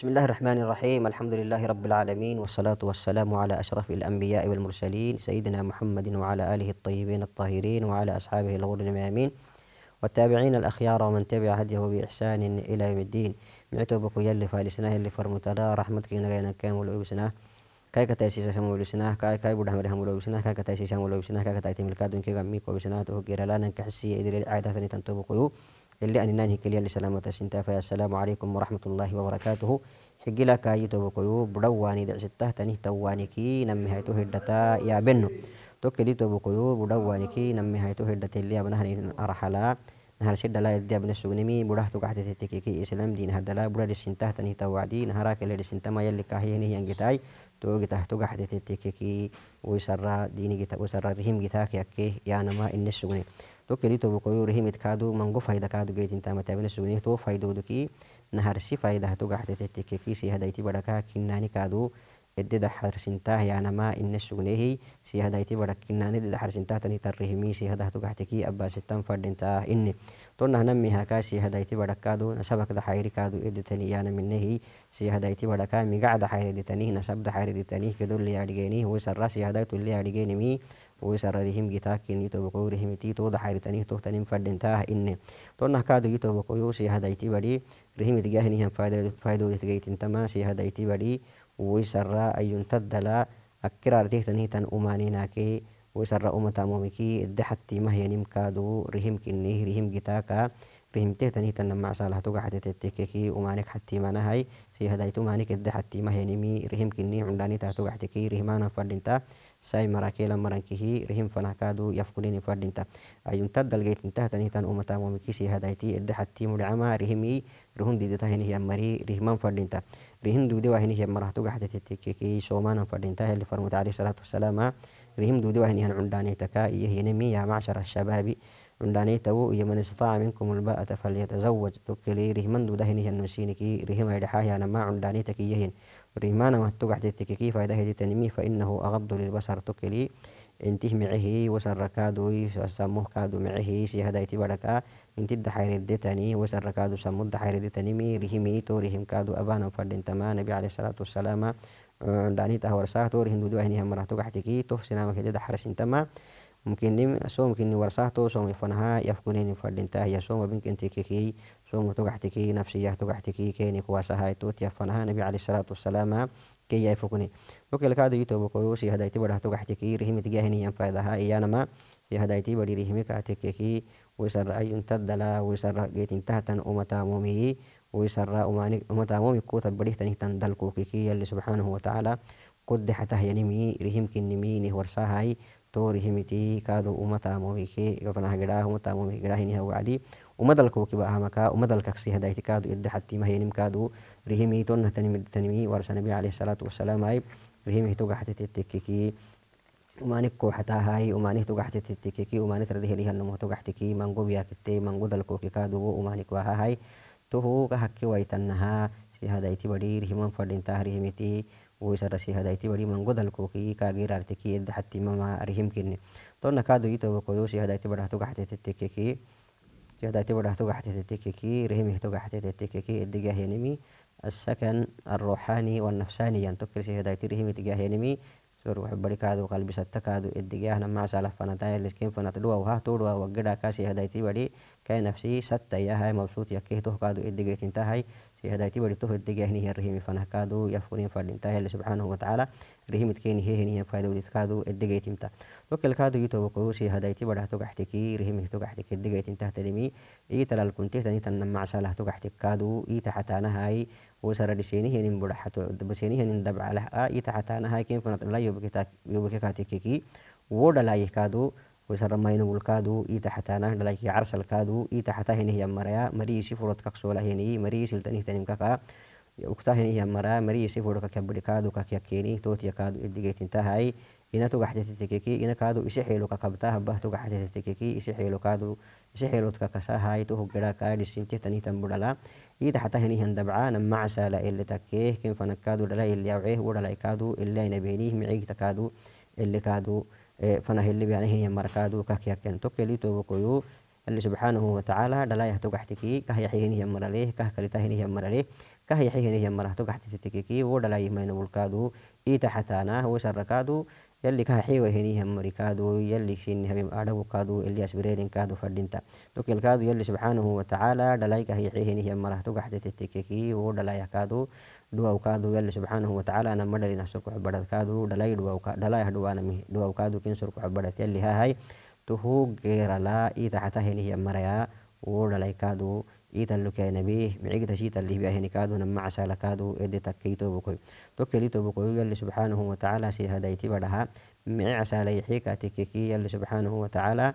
بسم الله الرحمن الرحيم الحمد لله رب العالمين والصلاة والسلام على أشرف الأنبياء والمرسلين سيدنا محمد وعلى آله الطيبين الطاهرين وعلى أصحابه الغر الميامين والتابعين الأخيار ومن تبع هديه بإحسان إلى يوم الدين معتو بكو يلي فالسناه اللي فرمتلا رحمتك نغينا كام ولوبسناه كاي كتاسيس سمو لوبسناه كاي كاي بودا بودها مريها مولوبسناه كاي كتاسيس كتاسيسا مولوبسناه كاي كتايتي ملكادون كي غمي كوبسناه تو غيرالانا كحسيه إدري عادة تنتو بكو اللي أن نانهي كليا لسلامة سنتا فالسلام عليكم ورحمة الله وبركاته حجلا كاي توبكيو بدواني دع ستة تنه توانيكي نم هايتو هدتا يا بنو توكلي توبكيو بدوانيكي نم هايتو هدتا اللي أبنها أرحلا نهار سيد لا يدي ابن السونمي بره تقعد تتكيكي إسلام دين هدلا بره لسنته تنه توعدي نهارك اللي لسنته ما يلي كاهينه ينجتاي توقته تقعد تتكيكي ويسرى ديني جتا ويسرى رهم جتاك يكيه يا نما إن السونمي tokelito bokoyo rehimet kado mango fayda kado geitin tama tabena sugni to faydo duki naharsi fayda to gaxte tetike kisi hadayti badaka kinnani kado edda harsinta yanama inna sugnehi si hadayti badak kinnani edda harsinta tani tarrihimi si hadah to gaxte ki abbasitan fadinta inni to nahna mi haka si hadayti badak kado nasabak da hayri kado edda tani yana minnehi si hadayti badaka mi gacda hayri tani nasab da hayri tani kedol li adigeni ho sarra si hadaytu li adigeni mi ويسررهم جتاكين يتوقورهم تيتو دحيرتنيه توتنين فردنتاه إن تونه كادو يتوقيو سيهدايتي بدي رهم تجاهنهم فايدو يتجيتين تما سيهدايتي بدي ويسرى أيون تدلا أكرار تهتنيه تن أمانيناكي ويسرى أمتا مومكي الدحتي مهينم كادو رهم كنيه رهم جتاكا تاني فهمتني مع سالها توقع حتى تتككي ومانك حتى ما نهاي سي هدايت مانك اد حتى ما هنمي رهم كني عنداني تا توقع تكي رهمانا تا ساي مراكيلا مرنكيه رهم فنكادو يفقدين تا ايون تدل جيت انتهى تاني تن امتا ومكي سي هدايتي اد حتى مدعما رهمي رهن دي دتا هني مري رهمان تا رهن دودي وهني مرح توقع حتى تتككي سومانا تا اللي فرمت عليه الصلاه والسلام رهم دودي وهني عنداني تكا يهنمي يا معشر الشباب عندني تو يمن استطاع منكم الباءة فليتزوج توكي لي رهمن دو دهنه النسينكي رهما يدحاه أنا ما عندني تكيهن رهمان ما تقعد تككي فإذا تنمي فإنه أغض للبصر توكي لي انتهي معه وسر كادو سموه كادو معه سيهدا يتبارك انت الدحير الدتني وسر كادو سمو الدحير الدتني مي رهمي تو رهم كادو أبانا فردين تما نبي عليه الصلاة والسلام عندني تهور ساتو رهن دو دهنه مرة تقعد تكي تحسنا مكيدة حرس تما ممكن سو ممكن ورساهتو سو يفنها يفكنين فردنتاه يا سو ممكن تكيكي سو متوقعتكي نفسية توقعتكي كيني كواسها توت يفنها نبي عليه الصلاة والسلام كي يفكني وكل كاد يتوب كويوسي هدايتي بره توقعتكي رحمة جاهني ينفعدها إيانا ما يهدايتي بدي رحمة كاتكي ويسر أي تدلا ويسر جيت انتهتا أمتا مومي ويسر أمتا مومي كوتا بديه تنهتن دلكوكي اللي سبحانه وتعالى قد حتى ينمي رحمك النمي نهور ساهاي toorihimiti kaadu umataamomike gabnaha gedaah umatamomike gedahiniha wacdi umadalkoki bahamaka umadalkaksi hadayti kaadu idda xatimahenim kaadu rihimi tonna tanimi warsa nabi alayhi salaatu wasalaam ay rihimi togaxtetetekiki umanik kooxatahay umanih togaxtetetekiki umanih tardehelihanamo togaxtiki mango biyakitte mango dalkoki kaadubo umanik wahahay tohu kahakki waytannaha si hadayti badi rihiman fadhintah rihimiti ويسرسي هدايتي ولي من قدل كوكي كاغير ارتكي إد حتى ما رهم كني تونا كادو يتو بقيوسي هدايتي بره توقع حتى تتككي هدايتي بره توقع حتى تتككي رهمه توقع حتى تتككي إد جاهنمي السكن الروحاني والنفساني ينتكرسي يعني هدايتي رهمي تجاهنمي sor wuxuu barikaadu qalbisatakaadu idigyahna macsalaf fanataya liskin fanatluwa wahah tuurwa wagidha kasi hadayti bari kay nafsi sattayahay mabsuut yakih tuhkaadu idigeytintahay si hadayti bari tuh idigyahnihi rihimi fanahkaadu yafurin fadhintahay subxaanahu watacaala rihimidkeeni hehenihia faydawditkaadu idigeytimta tokelkaadu yitobakuu si hadayti barah tugaxtiki rihimih tugaxtik idigeytintah talimi iitalalkuntihtanitan macsalah tugaxtikkaadu iita xataanahay وسر دشيني هنين برحت بسيني هنين دب على يتعتان هاكين فنط الله يبكي يبكي كاتيكي ودا لا يكادو وسر ما ينو الكادو يتحتانا لا يعرس الكادو يتحتا هني هي مريا مري شفرت كسولا هني مري سلتني تنم كاكا وقتها هني هي مريا مري شفرت كبدي كادو كاكيكيني توتي كادو اديت انتهاي ina tuga xatetetekeki ina kaadu isi xeeluka kabtahabah tuga xatetetekeki isi xeelukaadu isi xeeludka kasahay tu hoggera kaadhisinti tanitan budhala ida xatahinihan dabca namacsala ele takeeh kenfanakaadu dhala ele awceeh udhalai kaadu ele ainabeenih micigta kaadu ele kaadu fanahelibianahiniyan markaadu kakyaken tokeli tobokoyu اللي سبحانه وتعالى دلايه تقحتكي كه يحيينه مرليه كه كلتهنه مرليه كه يحيينه مره تقحتتكي ودلايه ما ينبول كادو إيتا حتانا وسر كادو yalli ka xiwa heniha marikaadu yalli shinihabim adhagukaadu eli asbireelinkaadu fadhinta tukelkaadu yalli subxaanahu watacaala dhalayka hiyaci heniha marah tugaxtetetekeki wo dhalayahkaadu dhuwawkaadu yalli subxaanahu watacaala nama dhalina surkuxubadhadkaadu dhalay dhalayah dhuwaanami dhuwawkaadu kin surkuxubadhat yalli hahay tuhu geeralaa itaxata heniha maraya wo dhalaykaadu ايتا لو كان بيه بعيدا شيتا اللي بيه نكادو نما عسى لكادو ادي تكيتو بكوي توكلي تو بكوي سبحانه وتعالى سي بدها مي عسى لي حيكا تكيكي يلي سبحانه وتعالى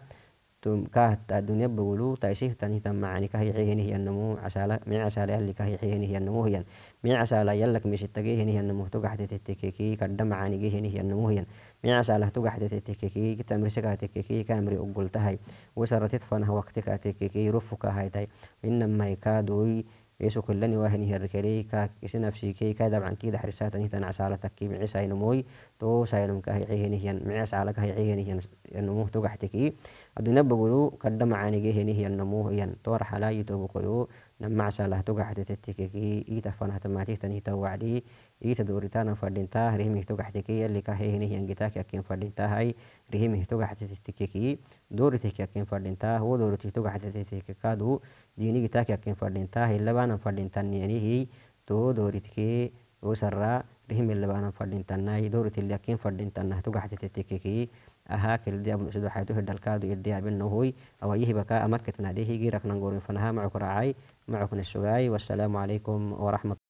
توم كاه الدنيا بقولوا تعيشه تاني تم معاني كهي عيني هي النمو عشالة مع عشالة اللي كهي عيني هي النمو هي مع عشالة يلك مش التجيه هي النمو تجحت تتكيكي كرد معاني جيه هي النمو هي مع عشالة تجحت تتكيكي كتمر شكا تتكيكي كامري أقول تهي وسرت تفنها وقتك تتكيكي رفك هاي تهي إنما يكادوي يسو كلني واهني هركلي كا في كي كا دبعا كي دحرسات اني تنع عسالة كي معيسا ينموي تو سايلم كا هيعيهني هيان معيس كه هيعيهني هيان ينموه تو قحتكي ادو نبغلو قدم عانيقي هني هيان نموه هيان تور حلا يتوبقلو نم عسالة تو قحتتتكي اي تفنها تماتيه تنهي تو وعدي iita dooritaanan fadhintaa rihim hitogaxtikiyya lika hehine hiyangitaaki akin fadhintaa hai rihim hitogaxtitittikiki dooritihki akin fadhintaa wo dooriti hitogaxtitittikikaadu diinigitaaki akin fadhintaa hilabaanan fadhintanniyanihi too dooritike osarraa rihim hilabaanan fadhintannai dooritili akin fadhintannah togaxtitittikiki أهاك اللي أبو سدو حيتو هدل كادو يدي أبنه هوي أو أيه بكاء مكة ناديه يجي ركنا نقول فنها معك راعي معك نسوعي والسلام عليكم ورحمة